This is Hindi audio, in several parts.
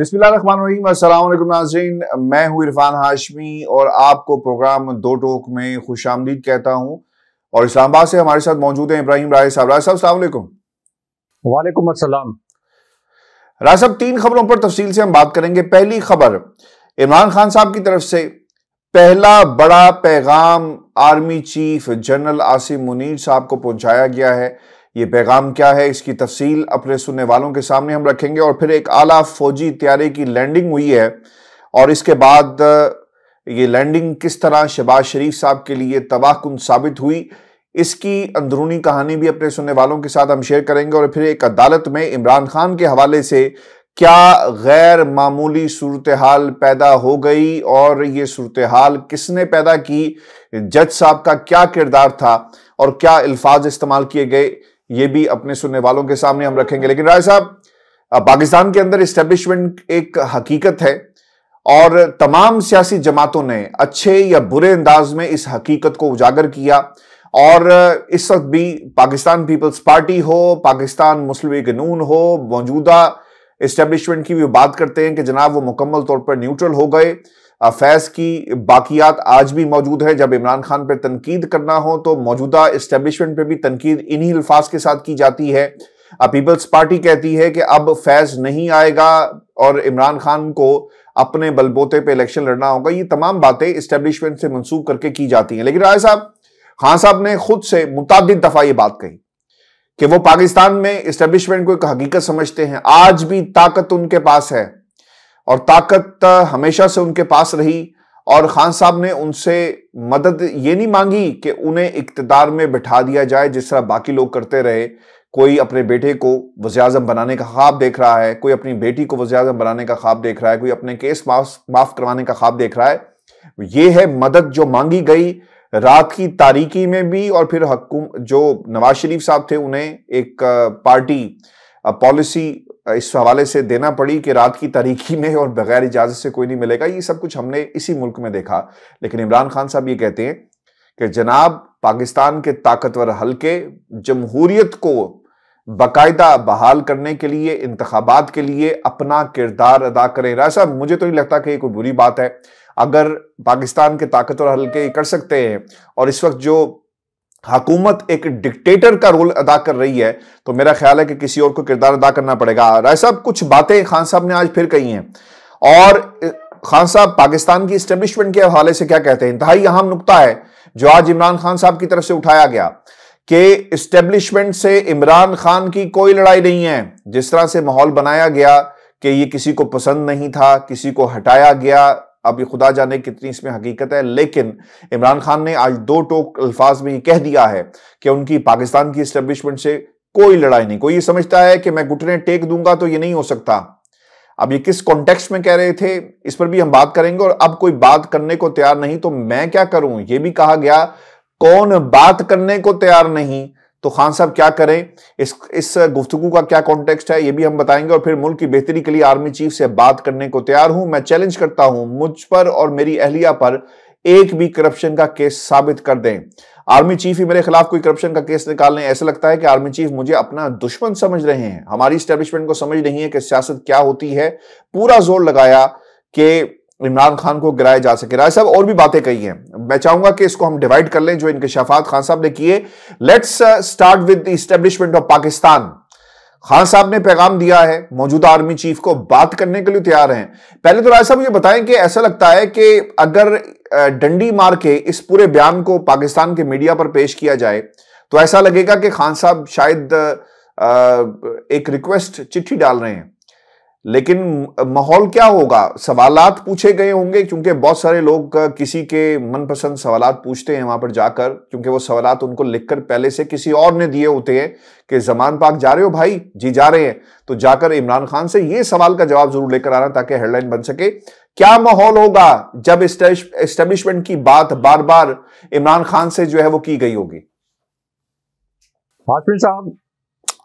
बिस्मिल्लाम मैं हूँ इरफान हाशमी और आपको प्रोग्राम दो टोक में खुश आमदीद कहता हूँ और इस्लामाबाद से हमारे साथ मौजूद हैं इब्राहिम राय साहब राय साहब सलामकुम वालेकुम असलम राय साहब तीन खबरों पर तफसील से हम बात करेंगे पहली खबर इमरान खान साहब की तरफ से पहला बड़ा पैगाम army chief general Asim Munir साहब को पहुंचाया गया है ये पैगाम क्या है इसकी तफसील अपने सुनने वालों के सामने हम रखेंगे और फिर एक आला फौजी त्यारे की लैंडिंग हुई है और इसके बाद ये लैंडिंग किस तरह शहबाज शरीफ साहब के लिए तबाहकुन साबित हुई इसकी अंदरूनी कहानी भी अपने सुनने वालों के साथ हम शेयर करेंगे और फिर एक अदालत में इमरान खान के हवाले से क्या गैर मामूली सूरत हाल पैदा हो गई और ये सूरत हाल किसने पैदा की जज साहब का क्या किरदार था और क्या अल्फाज इस्तेमाल किए गए ये भी अपने सुनने वालों के सामने हम रखेंगे लेकिन राय साहब पाकिस्तान के अंदर इस्टेब्लिशमेंट एक हकीकत है और तमाम सियासी जमातों ने अच्छे या बुरे अंदाज में इस हकीकत को उजागर किया और इस वक्त भी पाकिस्तान पीपल्स पार्टी हो पाकिस्तान मुस्लिम लीग नून हो मौजूदा इस्टेब्लिशमेंट की भी बात करते हैं कि जनाब वो मुकम्मल तौर पर न्यूट्रल हो गए फैज़ की बाकियात आज भी मौजूद है जब इमरान खान पर तनकीद करना हो तो मौजूदा इस्टेब्लिशमेंट पर भी तनकीद इन्हीं अल्फाज के साथ की जाती है पीपल्स पार्टी कहती है कि अब फैज़ नहीं आएगा और इमरान खान को अपने बलबोते पे इलेक्शन लड़ना होगा ये तमाम बातें इस्टेब्लिशमेंट से मंसूब करके की जाती हैं लेकिन राय साहब खान साहब ने खुद से मुतद दफ़ा ये बात कही कि वो पाकिस्तान में इस्टेब्लिशमेंट को एक हकीकत समझते हैं आज भी ताकत उनके पास है और ताकत हमेशा से उनके पास रही और खान साहब ने उनसे मदद ये नहीं मांगी कि उन्हें इकतदार में बिठा दिया जाए जिस तरह बाकी लोग करते रहे कोई अपने बेटे को वजी अजम बनाने का ख्वाब देख रहा है कोई अपनी बेटी को वजी अजम बनाने का ख्वाब देख रहा है कोई अपने केस माफ माफ करवाने का ख्वाब देख रहा है ये है मदद जो मांगी गई रात की तारीकी में भी और फिर जो नवाज शरीफ साहब थे उन्हें एक पार्टी पॉलिसी इस हवाले से देना पड़ी कि रात की तारीखी में और बगैर इजाजत से कोई नहीं मिलेगा ये सब कुछ हमने इसी मुल्क में देखा लेकिन इमरान खान साहब ये कहते हैं कि जनाब पाकिस्तान के ताकतवर हल्के जमहूरियत को बाकायदा बहाल करने के लिए इंतबात के लिए अपना किरदार अदा करें राय साहब मुझे तो नहीं लगता कि ये कोई बुरी बात है अगर पाकिस्तान के ताकतवर हलके कर सकते हैं और इस वक्त जो हकूमत एक डिक्टेटर का रोल अदा कर रही है तो मेरा ख्याल है कि किसी और को किरदार अदा करना पड़ेगा राय साहब कुछ बातें खान साहब ने आज फिर कही हैं और खान साहब पाकिस्तान की स्टेब्लिशमेंट के हवाले से क्या कहते हैं इंतहाई अहम नुकता है जो आज इमरान खान साहब की तरफ से उठाया गया कि स्टेब्लिशमेंट से इमरान खान की कोई लड़ाई नहीं है जिस तरह से माहौल बनाया गया कि ये किसी को पसंद नहीं था किसी को हटाया गया अभी खुदा जाने कितनी इसमें हकीकत है लेकिन इमरान खान ने आज दो टोक अल्फाज में ये कह दिया है कि उनकी पाकिस्तान की स्टेब्लिशमेंट से कोई लड़ाई नहीं कोई ये समझता है कि मैं घुटने टेक दूंगा तो ये नहीं हो सकता अब ये किस कॉन्टेक्स्ट में कह रहे थे इस पर भी हम बात करेंगे और अब कोई बात करने को तैयार नहीं तो मैं क्या करूं ये भी कहा गया कौन बात करने को तैयार नहीं तो खान साहब क्या करें इस इस गुफ्तु का क्या कॉन्टेक्स्ट है ये भी हम बताएंगे और फिर मुल्क की बेहतरी के लिए आर्मी चीफ से बात करने को तैयार हूं मैं चैलेंज करता हूं मुझ पर और मेरी अहलिया पर एक भी करप्शन का केस साबित कर दें आर्मी चीफ ही मेरे खिलाफ कोई करप्शन का केस निकाल लें ऐसा लगता है कि आर्मी चीफ मुझे अपना दुश्मन समझ रहे हैं हमारी स्टैब्लिशमेंट को समझ नहीं है कि सियासत क्या होती है पूरा जोर लगाया कि इमरान खान को गिराया जा सके राय साहब और भी बातें कही हैं मैं चाहूंगा कि इसको हम डिवाइड कर लें जो इनके शफात खान साहब ने किए let's start with the of Pakistan Khan साहब ने पैगाम दिया है मौजूदा आर्मी चीफ को बात करने के लिए तैयार हैं पहले तो राय साहब ये बताएं कि ऐसा लगता है कि अगर uh, डंडी मार के इस पूरे बयान को पाकिस्तान के मीडिया पर पेश किया जाए तो ऐसा लगेगा कि खान साहब शायद uh, uh, एक रिक्वेस्ट चिट्ठी डाल रहे हैं लेकिन माहौल क्या होगा सवालात पूछे गए होंगे क्योंकि बहुत सारे लोग किसी के मनपसंद सवालात पूछते हैं वहां पर जाकर क्योंकि वो सवालात उनको लिखकर पहले से किसी और ने दिए होते हैं कि जमान पाक जा रहे हो भाई जी जा रहे हैं तो जाकर इमरान खान से ये सवाल का जवाब जरूर लेकर आना ताकि हेडलाइन बन सके क्या माहौल होगा जब एस्टेब्लिशमेंट की बात बार बार इमरान खान से जो है वो की गई होगी साहब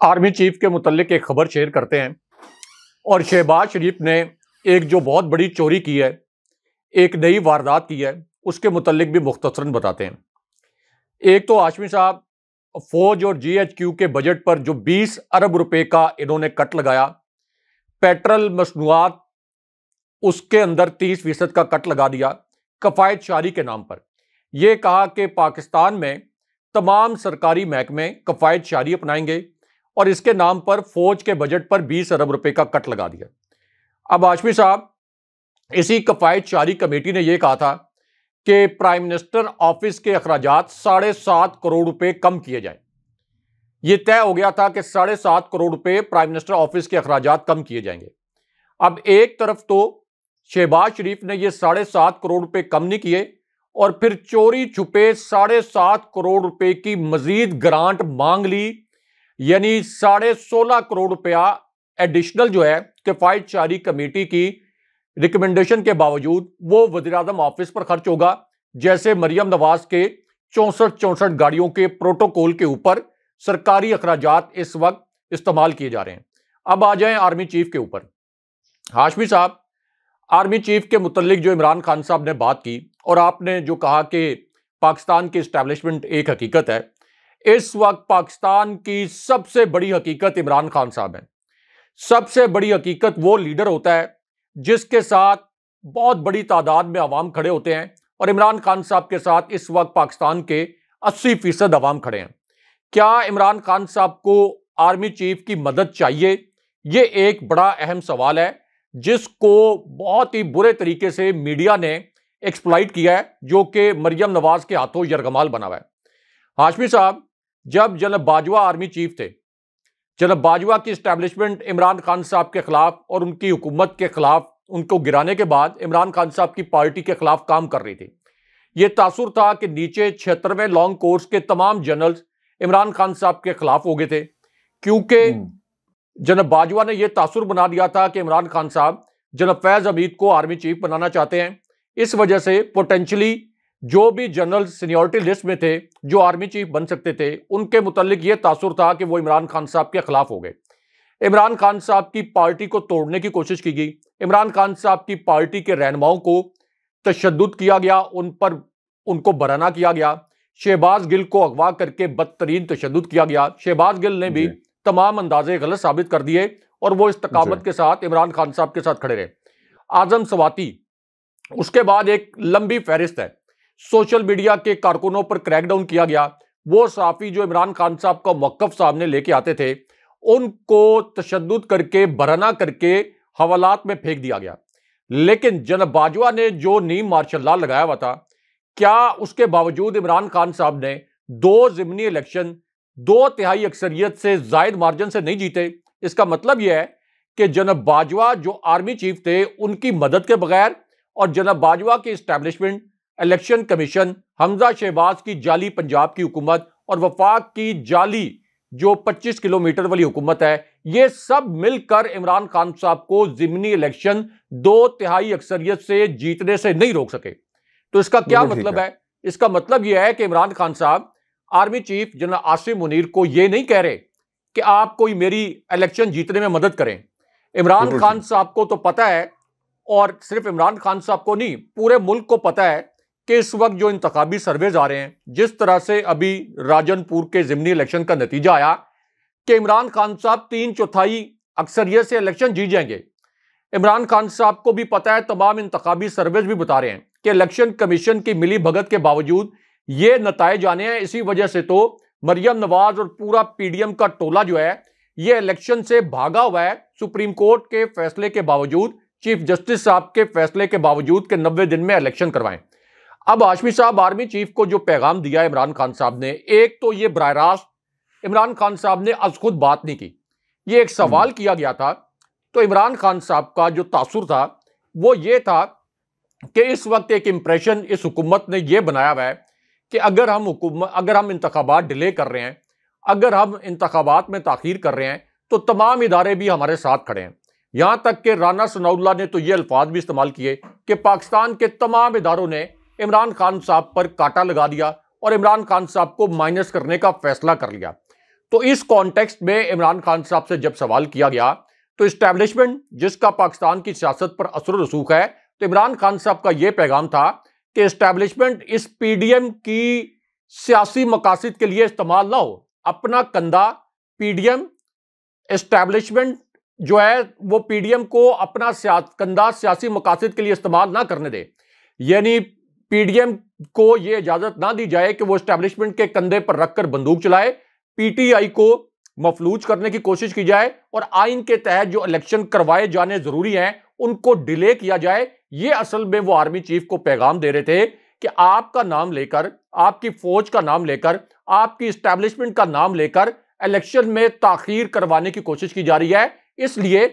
आर्मी चीफ के मुतल एक खबर शेयर करते हैं और शहबाज शरीफ ने एक जो बहुत बड़ी चोरी की है एक नई वारदात की है उसके मतलब भी मुख्तसरा बताते हैं एक तो आशमी साहब फौज और जीएचक्यू के बजट पर जो 20 अरब रुपए का इन्होंने कट लगाया पेट्रोल मसनूआत उसके अंदर 30 फीसद का कट लगा दिया कफायत शारी के नाम पर यह कहा कि पाकिस्तान में तमाम सरकारी महकमे कफायत शारी अपनाएंगे और इसके नाम पर फौज के बजट पर 20 अरब रुपए का कट लगा दिया अब आशमी साहब इसी कफायत शारी कमेटी ने यह कहा था कि प्राइम मिनिस्टर ऑफिस के अखराज साढ़े सात करोड़ रुपए कम किए जाए यह तय हो गया था कि साढ़े सात करोड़ रुपए प्राइम मिनिस्टर ऑफिस के अखराज कम किए जाएंगे अब एक तरफ तो शहबाज शरीफ ने यह साढ़े सात करोड़ रुपए कम नहीं किए और फिर चोरी छुपे साढ़े सात करोड़ रुपए की मजीद ग्रांट मांग ली यानी साढ़े सोलह करोड़ रुपया एडिशनल जो है किफायत शारी कमेटी की रिकमेंडेशन के बावजूद वो वजीर ऑफिस पर खर्च होगा जैसे मरियम नवाज के चौंसठ चौंसठ गाड़ियों के प्रोटोकॉल के ऊपर सरकारी अखराज इस वक्त इस्तेमाल किए जा रहे हैं अब आ जाए आर्मी चीफ के ऊपर हाशमी साहब आर्मी चीफ के मुतलिक जो इमरान खान साहब ने बात की और आपने जो कहा कि पाकिस्तान की इस्टेबलिशमेंट एक हकीकत है इस वक्त पाकिस्तान की सबसे बड़ी हकीकत इमरान खान साहब हैं सबसे बड़ी हकीकत वो लीडर होता है जिसके साथ बहुत बड़ी तादाद में आवाम खड़े होते हैं और इमरान खान साहब के साथ इस वक्त पाकिस्तान के 80 फीसद आवाम खड़े हैं क्या इमरान खान साहब को आर्मी चीफ की मदद चाहिए ये एक बड़ा अहम सवाल है जिसको बहुत ही बुरे तरीके से मीडिया ने एक्सप्लाइट किया है जो कि मरियम नवाज के हाथों यरगमाल बना हुआ है हाशमी साहब जब जनरल बाजवा आर्मी चीफ थे जनब बाजवा की इस्टेब्लिशमेंट इमरान खान साहब के खिलाफ और उनकी हुकूमत के खिलाफ उनको गिराने के बाद इमरान खान साहब की पार्टी के खिलाफ काम कर रही थी ये तासुर था कि नीचे छिहत्तरवें लॉन्ग कोर्स के तमाम जनरल्स इमरान खान साहब के खिलाफ हो गए थे क्योंकि हम्म। जनरल बाजवा ने यह तासुर बना दिया था कि इमरान खान साहब जनब फैज अमीद को आर्मी चीफ बनाना चाहते हैं इस वजह से पोटेंशली जो भी जनरल सीनियरिटी लिस्ट में थे जो आर्मी चीफ बन सकते थे उनके मुतलिक ये तासुर था कि वो इमरान खान साहब के खिलाफ हो गए इमरान खान साहब की पार्टी को तोड़ने की कोशिश की गई इमरान खान साहब की पार्टी के रहनुमाओं को तशद किया गया उन पर उनको बराना किया गया शहबाज गिल को अगवा करके बदतरीन तशद किया गया शहबाज गिल ने भी तमाम अंदाजे गलत साबित कर दिए और वो इस तकामत के साथ इमरान खान साहब के साथ खड़े रहे आजम सवाती उसके बाद एक लंबी फहरिस्त है सोशल मीडिया के कारकुनों पर क्रैकडाउन किया गया वो साफी जो इमरान खान साहब का मौकफ सामने लेके आते थे उनको तशद करके बरना करके हवालात में फेंक दिया गया लेकिन जन बाजवा ने जो नीम मार्शल ला लगाया हुआ था क्या उसके बावजूद इमरान खान साहब ने दो ज़मनी इलेक्शन दो तिहाई अक्सरियत से जायद मार्जिन से नहीं जीते इसका मतलब यह है कि जनब बाजवा जो आर्मी चीफ थे उनकी मदद के बगैर और जनब बाजवा के establishment election commission Hamza Shahbaz की जाली पंजाब की हुकूमत और वफाक की जाली जो 25 किलोमीटर वाली हुकूमत है ये सब मिलकर इमरान खान साहब को जिमनी इलेक्शन दो तिहाई अक्सरियत से जीतने से नहीं रोक सके तो इसका क्या मतलब है इसका मतलब यह है कि इमरान खान साहब army chief general Asim Munir को यह नहीं कह रहे कि आप कोई मेरी इलेक्शन जीतने में मदद करें इमरान खान साहब को तो पता है और सिर्फ इमरान खान साहब को नहीं पूरे मुल्क को पता है कि इस वक्त जो इंतबी सर्वेज आ रहे हैं जिस तरह से अभी राजनपुर के ज़मनी इलेक्शन का नतीजा आया कि इमरान खान साहब तीन चौथाई अक्सरियत से इलेक्शन जीत जाएंगे इमरान खान साहब को भी पता है तमाम इंतबी सर्वेज भी बता रहे हैं कि इलेक्शन कमीशन की मिली भगत के बावजूद ये नतज आने हैं इसी वजह से तो मरियम नवाज और पूरा पीडीएम का टोला जो है ये इलेक्शन से भागा हुआ है सुप्रीम कोर्ट के फैसले के बावजूद चीफ जस्टिस साहब के फैसले के बावजूद के नब्बे दिन में इलेक्शन करवाएं अब आशमी साहब आर्मी चीफ को जो पैगाम दिया इमरान खान साहब ने एक तो ये बर रास्त इमरान खान साहब ने अज खुद बात नहीं की ये एक सवाल हम्म। किया गया था तो इमरान खान साहब का जो तासुर था वो ये था कि इस वक्त एक इम्प्रेशन इस हुकूमत ने यह बनाया हुआ है कि अगर हम हुकूमत अगर हम इंतबात डिले कर रहे हैं अगर हम इंतबात में तखीर कर रहे हैं तो तमाम इदारे भी हमारे साथ खड़े हैं यहाँ तक कि राना सनाउल्ला ने तो ये अल्फाज भी इस्तेमाल किए कि पाकिस्तान के तमाम इदारों ने इमरान खान साहब पर काटा लगा दिया और इमरान खान साहब को माइनस करने का फैसला कर लिया तो इस कॉन्टेक्स्ट में इमरान खान साहब से जब सवाल किया गया तो इस्टेब्लिशमेंट जिसका पाकिस्तान की सियासत पर असर रसूख है तो इमरान खान साहब का यह पैगाम था कि इस्टेब्लिशमेंट इस एम की सियासी मकासद के लिए इस्तेमाल ना हो अपना कंधा पीडीएम इस्टेब्लिशमेंट जो है वो पीडीएम को अपना कंधा सियासी मकासद के लिए इस्तेमाल ना करने दे यानी पीडीएम को यह इजाजत ना दी जाए कि वो स्टैब्लिशमेंट के कंधे पर रखकर बंदूक चलाए पीटीआई को मफलूज करने की कोशिश की जाए और आइन के तहत जो इलेक्शन करवाए जाने जरूरी हैं उनको डिले किया जाए ये असल में वो आर्मी चीफ को पैगाम दे रहे थे कि आपका नाम लेकर आपकी फौज का नाम लेकर आपकी स्टैब्लिशमेंट का नाम लेकर इलेक्शन में ताखीर करवाने की कोशिश की जा रही है इसलिए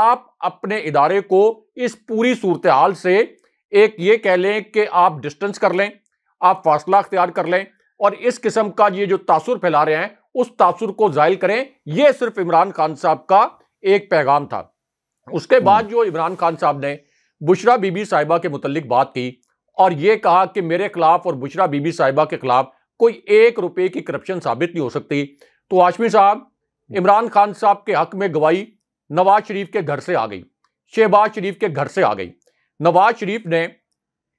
आप अपने इदारे को इस पूरी सूरत हाल से एक ये कह लें कि आप डिस्टेंस कर लें आप फासला अख्तियार कर लें और इस किस्म का ये जो तासुर फैला रहे हैं उस तासुर को जायल करें यह सिर्फ इमरान खान साहब का एक पैगाम था उसके बाद हम्म। जो इमरान खान साहब ने बुशरा बीबी साहिबा के मुतलिक बात की और ये कहा कि मेरे खिलाफ और बुशरा बीबी साहिबा के खिलाफ कोई एक रुपये की करप्शन साबित नहीं हो सकती तो आशमी साहब इमरान खान साहब के हक में गवाही नवाज शरीफ के घर से आ गई शहबाज शरीफ के घर से आ गई नवाज शरीफ ने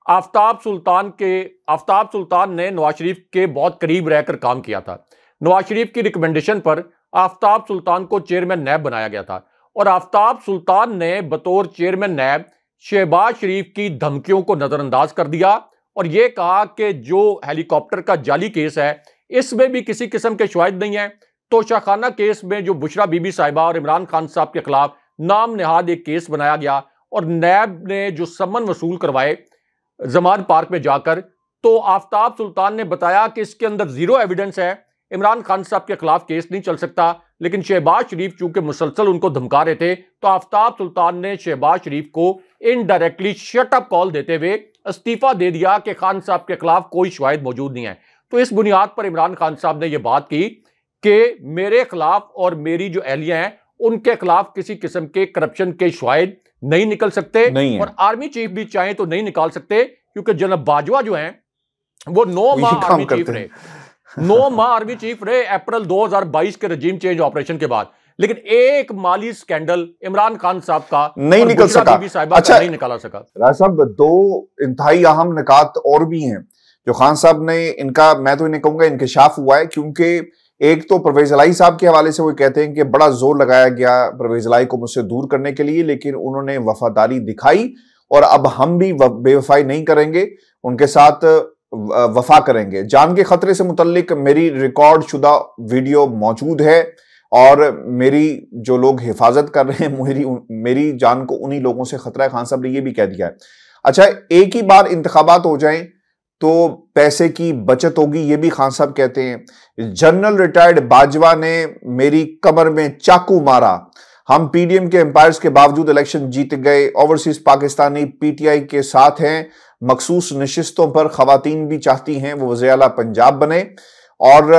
आफ्ताब सुल्तान के आफ्ताब सुल्तान ने नवाज शरीफ के बहुत करीब रहकर काम किया था नवाज शरीफ की रिकमेंडेशन पर आफ्ताब सुल्तान को चेयरमैन नैब बनाया गया था और आफ्ताब सुल्तान ने बतौर चेयरमैन नैब शहबाज शरीफ की धमकियों को नज़रअंदाज कर दिया और ये कहा कि जो हेलीकॉप्टर का जाली केस है इसमें भी किसी किस्म के शवाद नहीं है तो शाखाना केस में जो बुशरा बीबी साहिबा और इमरान खान साहब के खिलाफ नाम नहाद एक केस बनाया गया और नैब ने जो समन वसूल करवाए जमान पार्क में जाकर तो आफ्ताब सुल्तान ने बताया कि इसके अंदर ज़ीरो एविडेंस है इमरान खान साहब के खिलाफ केस नहीं चल सकता लेकिन शहबाज शरीफ चूंकि मुसलसल उनको धमका रहे थे तो आफ्ताब सुल्तान ने शहबाज शरीफ को इनडायरेक्टली शटअप कॉल देते हुए इस्तीफा दे दिया कि खान साहब के खिलाफ कोई शवायद मौजूद नहीं है तो इस बुनियाद पर इमरान खान साहब ने यह बात की कि मेरे खिलाफ और मेरी जो एहलियाँ हैं उनके खिलाफ किसी किस्म के करप्शन के शवायद नहीं निकल सकते नहीं और आर्मी चीफ भी चाहे तो नहीं निकाल सकते क्योंकि जनरल बाजवा जो है वो नौ माह आर्मी चीफ रहे नौ माह आर्मी चीफ रहे अप्रैल 2022 के रजीम चेंज ऑपरेशन के बाद लेकिन एक माली स्कैंडल इमरान खान साहब का नहीं निकल सका अच्छा, नहीं निकाला सका राज साहब दो इंतहाई अहम निकात और भी हैं जो खान साहब ने इनका मैं तो इन्हें कहूंगा इनकशाफ हुआ है क्योंकि एक तो परवेज लाई साहब के हवाले से वो कहते हैं कि बड़ा जोर लगाया गया परवेज लाई को मुझसे दूर करने के लिए लेकिन उन्होंने वफादारी दिखाई और अब हम भी बेवफाई नहीं करेंगे उनके साथ वफा करेंगे जान के खतरे से मुतलिक मेरी रिकॉर्ड शुदा वीडियो मौजूद है और मेरी जो लोग हिफाजत कर रहे हैं मेरी मेरी जान को उन्हीं लोगों से खतरा है खान साहब ने यह भी कह दिया है अच्छा एक ही बार इंतबात हो जाएं तो पैसे की बचत होगी ये भी खान साहब कहते हैं जनरल रिटायर्ड बाजवा ने मेरी कमर में चाकू मारा हम पीडीएम के एम्पायर्स के बावजूद इलेक्शन जीत गए ओवरसीज पाकिस्तानी पीटीआई के साथ हैं मखसूस नशस्तों पर खातन भी चाहती हैं वो वजयाला पंजाब बने और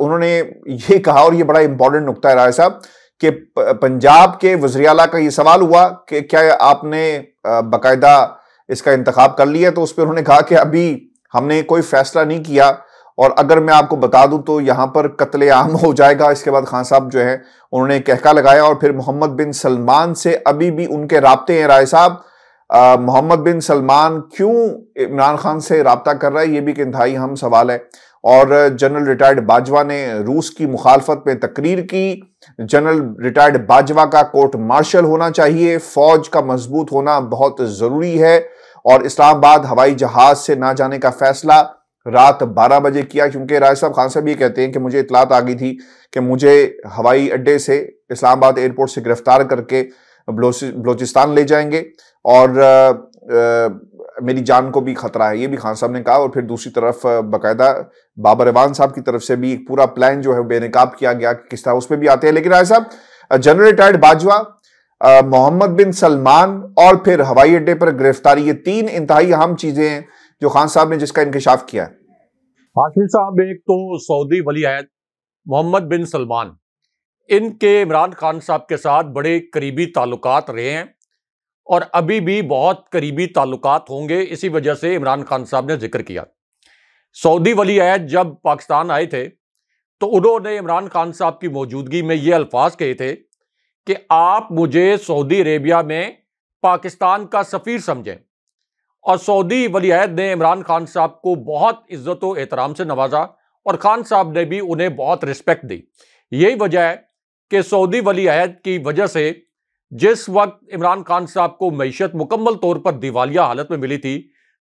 उन्होंने ये कहा और ये बड़ा इंपॉर्टेंट नुकता है राय साहब कि पंजाब के वजरियाला का ये सवाल हुआ कि क्या आपने बाकायदा इसका इंतखब कर लिया तो उस पर उन्होंने कहा कि अभी हमने कोई फैसला नहीं किया और अगर मैं आपको बता दूं तो यहां पर कत्ले आम हो जाएगा इसके बाद खान साहब जो है उन्होंने कहका लगाया और फिर मोहम्मद बिन सलमान से अभी भी उनके रबते हैं राय साहब मोहम्मद बिन सलमान क्यों इमरान खान से रबता कर रहा है ये भी एक इंतहाई हम सवाल है और जनरल रिटायर्ड बाजवा ने रूस की मुखालफत में तकरीर की जनरल रिटायर्ड बाजवा का कोर्ट मार्शल होना चाहिए फौज का मजबूत होना बहुत ज़रूरी है और इस्लामाबाद हवाई जहाज से ना जाने का फैसला रात 12 बजे किया क्योंकि राय साहब खान साहब ये कहते हैं कि मुझे इतलात आ गई थी कि मुझे हवाई अड्डे से इस्लामाबाद एयरपोर्ट से गिरफ्तार करके बलोचिस्तान ले जाएंगे और आ, आ, मेरी जान को भी खतरा है ये भी खान साहब ने कहा और फिर दूसरी तरफ बाकायदा बाबर रवान साहब की तरफ से भी एक पूरा प्लान जो है बेनकाब किया गया कि किस तरह उस पर भी आते हैं लेकिन राय साहब general retired Bajwa Mohammed bin Salman और फिर हवाई अड्डे पर गिरफ्तारी ये तीन इंतहाई अहम चीजें हैं जो खान साहब ने जिसका इंकशाफ किया है साहब एक तो सऊदी वली आयत मोहम्मद बिन सलमान इनके इमरान खान साहब के साथ बड़े करीबी ताल्लुक रहे हैं और अभी भी बहुत करीबी ताल्लुक होंगे इसी वजह से इमरान खान साहब ने जिक्र किया सऊदी वली आयत जब पाकिस्तान आए थे तो उन्होंने इमरान खान साहब की मौजूदगी में ये अल्फाज कहे थे कि आप मुझे सऊदी अरेबिया में पाकिस्तान का सफ़ीर समझें और सऊदी वलीहद ने इमरान खान साहब को बहुत इज़्ज़त एहतराम से नवाजा और खान साहब ने भी उन्हें बहुत रिस्पेक्ट दी यही वजह है कि सऊदी वलीहद की वजह से जिस वक्त इमरान खान साहब को मीशत मुकम्मल तौर पर दिवालिया हालत में मिली थी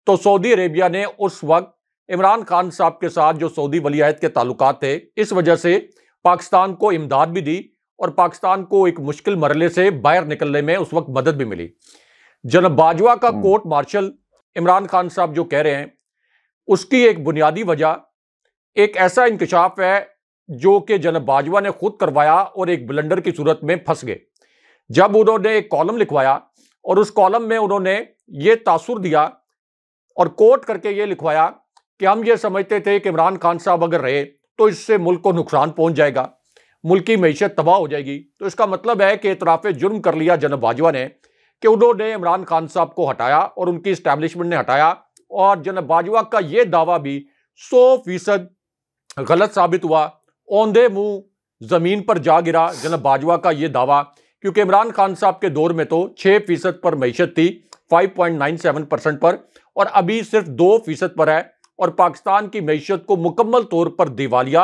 तो सऊदी अरेबिया ने उस वक्त इमरान खान साहब के साथ जो सऊदी वलीहद के ताल्लुक थे इस वजह से पाकिस्तान को इमदाद भी दी और पाकिस्तान को एक मुश्किल मरले से बाहर निकलने में उस वक्त मदद भी मिली जनब बाजवा का हम्म। कोर्ट मार्शल इमरान खान साहब जो कह रहे हैं उसकी एक बुनियादी वजह एक ऐसा इंकशाफ है जो कि जनब बाजवा ने खुद करवाया और एक ब्लंडर की सूरत में फंस गए जब उन्होंने एक कॉलम लिखवाया और उस कॉलम में उन्होंने ये तासुर दिया और कोट करके ये लिखवाया कि हम ये समझते थे कि इमरान खान साहब अगर रहे तो इससे मुल्क को नुकसान पहुंच जाएगा मुल्क की मीशत तबाह हो जाएगी तो इसका मतलब है कि इतराफ़ जुर्म कर लिया जनब बाजवा ने कि उन्होंने इमरान खान साहब को हटाया और उनकी इस्टेबलिशमेंट ने हटाया और जनब बाजवा का ये दावा भी सौ फीसद गलत साबित हुआ औंधे मुँह ज़मीन पर जा गिरा जनब बाजवा का ये दावा क्योंकि इमरान खान साहब के दौर में तो छः फीसद पर मीशत थी five point nine seven percent पर और अभी सिर्फ दो फीसद पर है और पाकिस्तान की मीशत को मुकम्मल तौर पर दिवालिया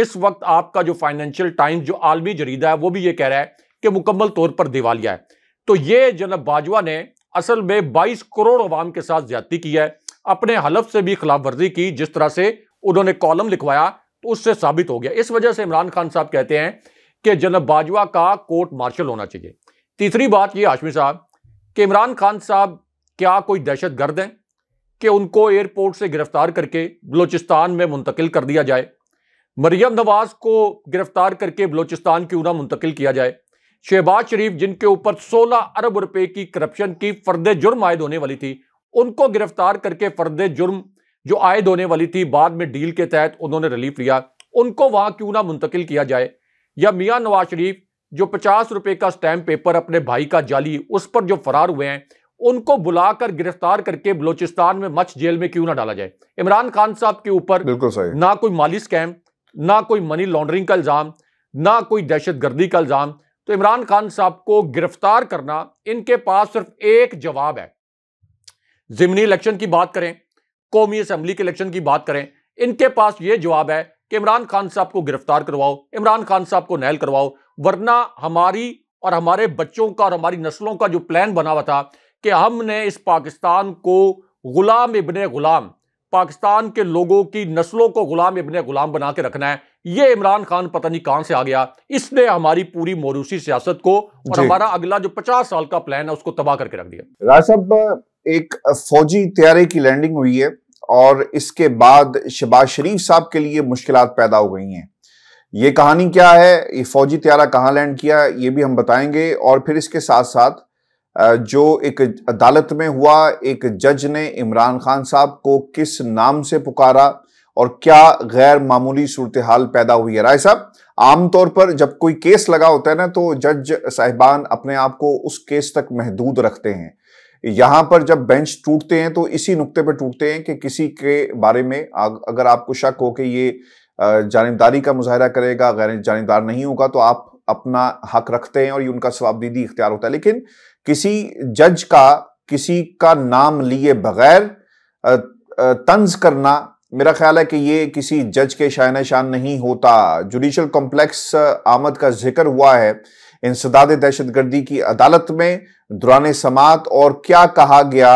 इस वक्त आपका जो फाइनेंशियल टाइम्स जो आलमी जरीदा है वो भी ये कह रहा है कि मुकम्मल तौर पर दिवालिया है तो ये जनाब बाजवा ने असल में 22 करोड़ अवाम के साथ ज्यादा की है अपने हलफ से भी खिलाफ वर्जी की जिस तरह से उन्होंने कॉलम लिखवाया तो उससे साबित हो गया इस वजह से इमरान खान साहब कहते हैं कि जनब बाजवा का कोर्ट मार्शल होना चाहिए तीसरी बात यह हाशमी साहब कि इमरान खान साहब क्या कोई दहशत गर्द हैं कि उनको एयरपोर्ट से गिरफ्तार करके बलूचिस्तान में मुंतकिल कर दिया जाए मरियम नवाज को गिरफ्तार करके बलोचिस्तान की ऊना मुंतकिल किया जाए शहबाज शरीफ जिनके ऊपर 16 अरब रुपए की करप्शन की फर्द जुर्म आयद होने वाली थी उनको गिरफ्तार करके फर्द जुर्म जो आयद होने वाली थी बाद में डील के तहत उन्होंने रिलीफ लिया उनको वहां क्यों ना मुंतकिल किया जाए या मियाँ नवाज शरीफ जो पचास रुपए का स्टैम्प पेपर अपने भाई का जाली उस पर जो फरार हुए हैं उनको बुलाकर गिरफ्तार करके बलोचिस्तान में मच्छ जेल में क्यों ना डाला जाए इमरान खान साहब के ऊपर ना कोई माली स्कैम ना कोई मनी लॉन्ड्रिंग का इल्ज़ाम ना कोई दहशत गर्दी का इल्ज़ाम तो इमरान खान साहब को गिरफ्तार करना इनके पास सिर्फ एक जवाब है जिमनी इलेक्शन की बात करें कौमी असम्बली के इलेक्शन की बात करें इनके पास ये जवाब है कि इमरान खान साहब को गिरफ्तार करवाओ इमरान खान साहब को नहल करवाओ वरना हमारी और हमारे बच्चों का और हमारी नस्लों का जो प्लान बना हुआ था कि हमने इस पाकिस्तान को गुलाम इबन गुलाम पाकिस्तान के लोगों की नस्लों को गुलाम इबन गुलाम बना के रखना है ये इमरान खान पता नहीं कहां से आ गया इसने हमारी पूरी मोरूसी सियासत को और हमारा अगला जो पचास साल का प्लान है उसको तबाह करके रख दिया राज साहब एक फौजी तैयारी की लैंडिंग हुई है और इसके बाद शहबाज शरीफ साहब के लिए मुश्किल पैदा हो गई हैं ये कहानी क्या है ये फौजी त्यारा कहाँ लैंड किया ये भी हम बताएंगे और फिर इसके साथ साथ जो एक अदालत में हुआ एक जज ने इमरान खान साहब को किस नाम से पुकारा और क्या गैर मामूली सूरत हाल पैदा हुई है राय साहब आमतौर पर जब कोई केस लगा होता है ना तो जज साहिबान अपने आप को उस केस तक महदूद रखते हैं यहां पर जब बेंच टूटते हैं तो इसी नुक्ते पर टूटते हैं कि किसी के बारे में अगर आपको शक हो कि ये जानबदारी का मुजाहरा करेगा गैर जानबदार नहीं होगा तो आप अपना हक रखते हैं और ये उनका स्वाबदीदी इख्तियार होता है लेकिन किसी जज का किसी का नाम लिए बगैर तंज करना मेरा ख्याल है कि ये किसी जज के शायन शान नहीं होता जुडिशल कॉम्प्लेक्स आमद का जिक्र हुआ है इंसदाद दहशतगर्दी की अदालत में दुरान समात और क्या कहा गया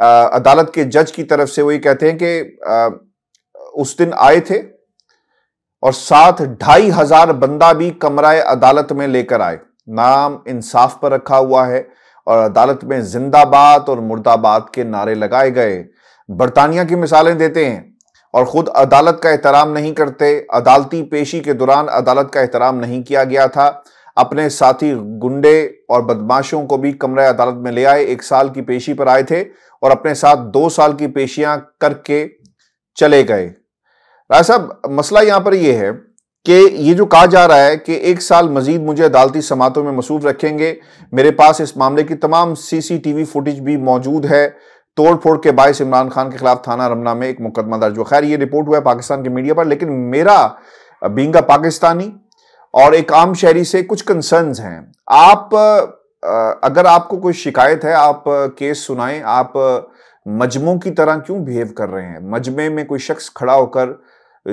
आ, अदालत के जज की तरफ से वही कहते हैं कि उस दिन आए थे और साथ ढाई हजार बंदा भी कमराए अदालत में लेकर आए नाम इंसाफ पर रखा हुआ है और अदालत में जिंदाबाद और मुर्दाबाद के नारे लगाए गए बरतानिया की मिसालें देते हैं और ख़ुद अदालत का एहतराम नहीं करते अदालती पेशी के दौरान अदालत का एहतराम नहीं किया गया था अपने साथी गुंडे और बदमाशों को भी कमरे अदालत में ले आए एक साल की पेशी पर आए थे और अपने साथ दो साल की पेशियां करके चले गए राय साहब मसला यहां पर यह है कि ये जो कहा जा रहा है कि एक साल मजीद मुझे अदालती समातों में मसूफ रखेंगे मेरे पास इस मामले की तमाम सीसीटीवी फुटेज भी मौजूद है तोड़ फोड़ के बायस इमरान खान के खिलाफ थाना रमना में एक मुकदमा दर्ज हुआ खैर ये रिपोर्ट हुआ है पाकिस्तान के मीडिया पर लेकिन मेरा बींगा पाकिस्तानी और एक आम शहरी से कुछ कंसर्न हैं आप अगर आपको कोई शिकायत है आप केस सुनाएं आप मजमों की तरह क्यों बिहेव कर रहे हैं मजमे में कोई शख्स खड़ा होकर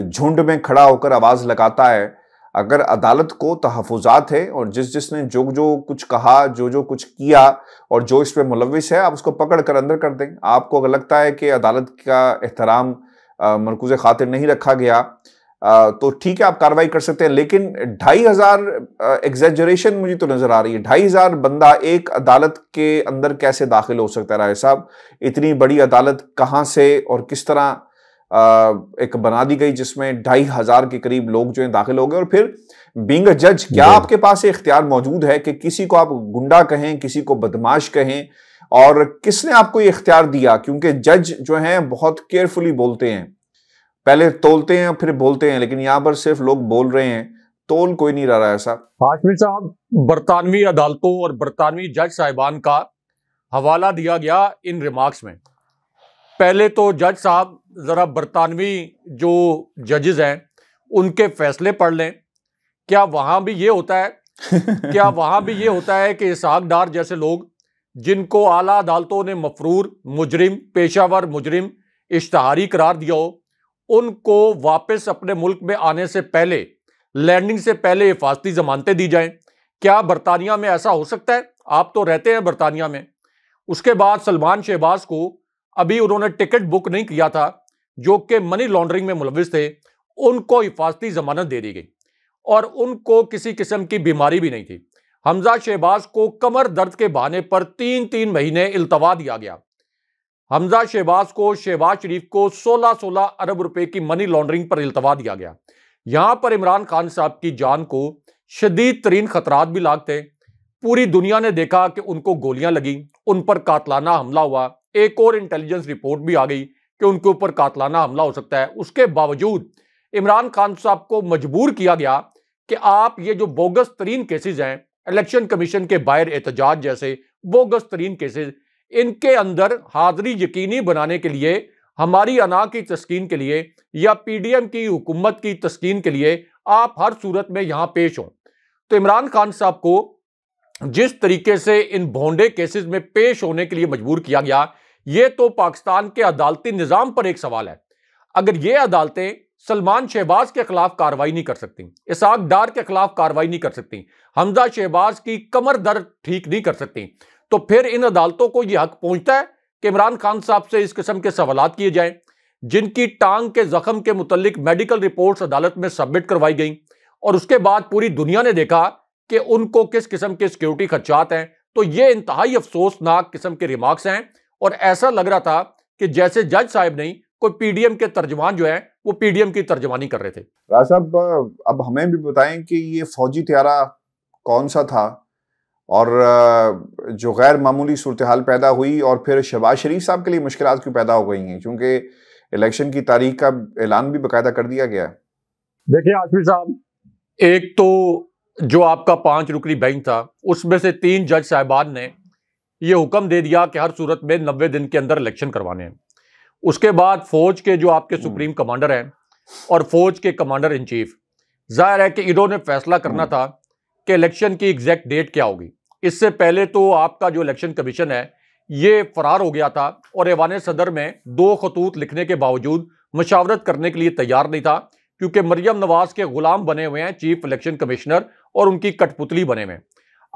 झुंड में खड़ा होकर आवाज़ लगाता है अगर अदालत को तहफात है और जिस जिसने जो जो कुछ कहा जो जो कुछ किया और जो इस पर मुलविस है आप उसको पकड़ कर अंदर कर दें आपको अगर लगता है कि अदालत का एहतराम मरकूज खातिर नहीं रखा गया आ, तो ठीक है आप कार्रवाई कर सकते हैं लेकिन ढाई हज़ार एग्जेजरेशन मुझे तो नज़र आ रही है ढाई हज़ार बंदा एक अदालत के अंदर कैसे दाखिल हो सकता है राय साहब इतनी बड़ी अदालत कहाँ से और किस तरह एक बना दी गई जिसमें ढाई हजार के करीब लोग जो है दाखिल हो गए और फिर बींग जज क्या आपके पास ये इख्तियार मौजूद है कि किसी को आप गुंडा कहें किसी को बदमाश कहें और किसने आपको ये इख्तियार दिया क्योंकि जज जो हैं बहुत केयरफुली बोलते हैं पहले तोलते हैं फिर बोलते हैं लेकिन यहाँ पर सिर्फ लोग बोल रहे हैं तोल कोई नहीं रह रहा है ऐसा हाशमी साहब बरतानवी अदालतों और बरतानवी जज साहिबान का हवाला दिया गया इन रिमार्क्स में पहले तो जज साहब ज़रा बरतानवी जो जजेज़ हैं उनके फैसले पढ़ लें क्या वहाँ भी ये होता है क्या वहाँ भी ये होता है कि इसहाकदार जैसे लोग जिनको आला अदालतों ने मफरूर मुजरिम पेशावर मुजरिम इश्तहारी करार दिया हो उनको वापस अपने मुल्क में आने से पहले लैंडिंग से पहले हिफाजती जमानतें दी जाएं क्या बरतानिया में ऐसा हो सकता है आप तो रहते हैं बरतानिया में उसके बाद सलमान शहबाज को अभी उन्होंने टिकट बुक नहीं किया था जो कि मनी लॉन्ड्रिंग में मुलविस थे उनको हिफाजती जमानत दे दी गई और उनको किसी किस्म की बीमारी भी नहीं थी हमजा शहबाज को कमर दर्द के बहाने पर तीन तीन महीने अल्तवा दिया गया हमजा शहबाज को शहबाज शरीफ को 16-16 अरब रुपए की मनी लॉन्ड्रिंग पर अल्तवा दिया गया यहां पर इमरान खान साहब की जान को शदीद तरीन खतरात भी लागते पूरी दुनिया ने देखा कि उनको गोलियां लगी उन पर कातलाना हमला हुआ एक और इंटेलिजेंस रिपोर्ट भी आ गई कि उनके ऊपर कातलाना हमला हो सकता है उसके बावजूद इमरान खान साहब को मजबूर किया गया कि आप ये जो बोगस तरीन केसेज हैं इलेक्शन कमीशन के बाहर एहतजाज जैसे बोगस तरीन केसेज इनके अंदर हाजिरी यकीनी बनाने के लिए हमारी अना की तस्किन के लिए या पीडीएम की हुकूमत की तस्किन के लिए आप हर सूरत में यहां पेश हों तो इमरान खान साहब को जिस तरीके से इन भोंडे केसेस में पेश होने के लिए मजबूर किया गया ये तो पाकिस्तान के अदालती निज़ाम पर एक सवाल है अगर ये अदालतें सलमान शहबाज के खिलाफ कार्रवाई नहीं कर सकती इसाक डार के खिलाफ कार्रवाई नहीं कर सकती हमजा शहबाज की कमर दर्द ठीक नहीं कर सकती तो फिर इन अदालतों को यह हक पहुंचता है कि इमरान खान साहब से इस किस्म के सवाल किए जाएं जिनकी टांग के जख्म के मुतलिक मेडिकल रिपोर्ट्स अदालत में सबमिट करवाई गई और उसके बाद पूरी दुनिया ने देखा कि उनको किस किस्म के सिक्योरिटी खदशात हैं तो ये इंतहाई अफसोसनाक किस्म के रिमार्क्स हैं और ऐसा लग रहा था कि जैसे जज साहब नहीं कोई पीडीएम के तर्जमान जो है वो पीडीएम की तर्जमानी कर रहे थे राज साहब अब हमें भी बताएं कि ये फौजी त्यारा कौन सा था और जो गैर मामूली सूरत हाल पैदा हुई और फिर शहबाज शरीफ साहब के लिए मुश्किल क्यों पैदा हो गई हैं क्योंकि इलेक्शन की तारीख का ऐलान भी बाकायदा कर दिया गया देखिए आसिफ साहब एक तो जो आपका पांच रुकनी बैंक था उसमें से तीन जज साहबान ने ये हुक्म दे दिया कि हर सूरत में नब्बे दिन के अंदर इलेक्शन करवाने हैं उसके बाद फौज के जो आपके हम्म। सुप्रीम कमांडर हैं और फौज के कमांडर इन चीफ जाहिर है कि इन्होंने फैसला करना हम्म। था कि इलेक्शन की एग्जैक्ट डेट क्या होगी इससे पहले तो आपका जो इलेक्शन कमीशन है ये फरार हो गया था और एवान सदर में दो खतूत लिखने के बावजूद मशावरत करने के लिए तैयार नहीं था क्योंकि मरियम नवाज के गुलाम बने हुए हैं चीफ इलेक्शन कमिश्नर और उनकी कठपुतली बने हुए हैं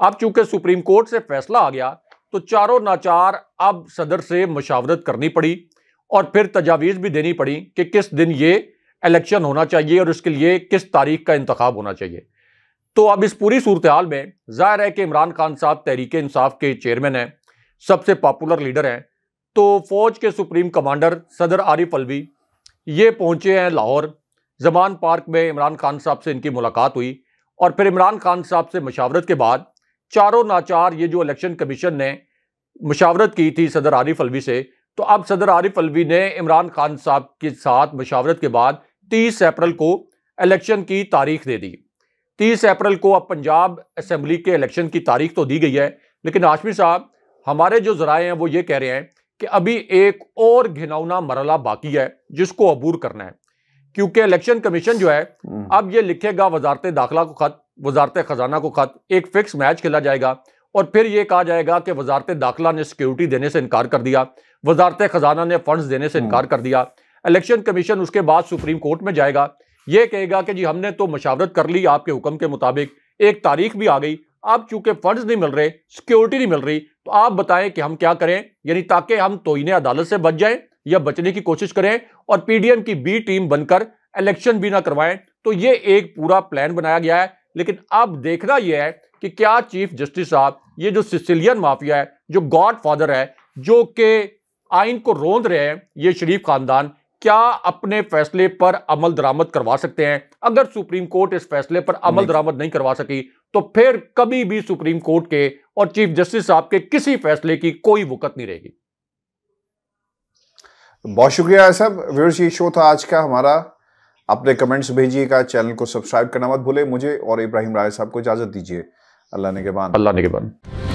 अब चूंकि सुप्रीम कोर्ट से फैसला आ गया तो चारों नाचार अब सदर से मुशावरत करनी पड़ी और फिर तजावीज़ भी देनी पड़ी कि किस दिन ये इलेक्शन होना चाहिए और इसके लिए किस तारीख का इंतखब होना चाहिए तो अब इस पूरी सूरत हाल में जाहिर है कि इमरान खान साहब तहरीक इंसाफ के चेयरमैन हैं सबसे पॉपुलर लीडर हैं तो फौज के सुप्रीम कमांडर सदर आरिफ अलवी ये पहुँचे हैं लाहौर जमान पार्क में इमरान खान साहब से इनकी मुलाकात हुई और फिर इमरान खान साहब से मशावरत के बाद चारों नाचार ये जो इलेक्शन कमीशन ने मशावरत की थी सदर आरिफ अलवी से तो अब सदर आरिफ अलवी ने इमरान खान साहब के साथ मशावरत के बाद 30 अप्रैल को इलेक्शन की तारीख दे दी 30 अप्रैल को अब पंजाब असम्बली के इलेक्शन की तारीख तो दी गई है लेकिन आशमी साहब हमारे जो जराए हैं वो ये कह रहे हैं कि अभी एक और घिनौना मरला बाकी है जिसको अबूर करना है क्योंकि इलेक्शन कमीशन जो है हम्म। अब ये लिखेगा वजारत दाखिला को खत वजारत खजाना को खत एक फिक्स मैच खेला जाएगा और फिर ये कहा जाएगा कि वजारत दाखिला ने सिक्योरिटी देने से इनकार कर दिया वजारत खजाना ने फंड्स देने से इनकार हम्म। कर दिया इलेक्शन कमीशन उसके बाद सुप्रीम कोर्ट में जाएगा ये कहेगा कि जी हमने तो मशावरत कर ली आपके हुक्म के मुताबिक एक तारीख भी आ गई अब चूंकि फंड्स नहीं मिल रहे सिक्योरिटी नहीं मिल रही तो आप बताएं कि हम क्या करें यानी ताकि हम तोइने अदालत से बच जाएं या बचने की कोशिश करें और पीडीएम की बी टीम बनकर इलेक्शन भी ना करवाएं तो ये एक पूरा प्लान बनाया गया है लेकिन अब देखना यह है कि क्या चीफ जस्टिस साहब ये जो सिसिलियन माफिया है जो गॉड फादर है जो के आइन को रोंद रहे हैं ये शरीफ खानदान क्या अपने फैसले पर अमल दरामद करवा सकते हैं अगर सुप्रीम कोर्ट इस फैसले पर अमल दरामद नहीं करवा सकी तो फिर कभी भी सुप्रीम कोर्ट के और चीफ जस्टिस साहब के किसी फैसले की कोई वक्त नहीं रहेगी बहुत शुक्रिया सब व्यवर्स ये शो था आज का हमारा अपने कमेंट्स भेजिएगा चैनल को सब्सक्राइब करना मत भूले मुझे और इब्राहिम राय साहब को इजाजत दीजिए अल्लाह ने के बाद अल्लाह ने के बाद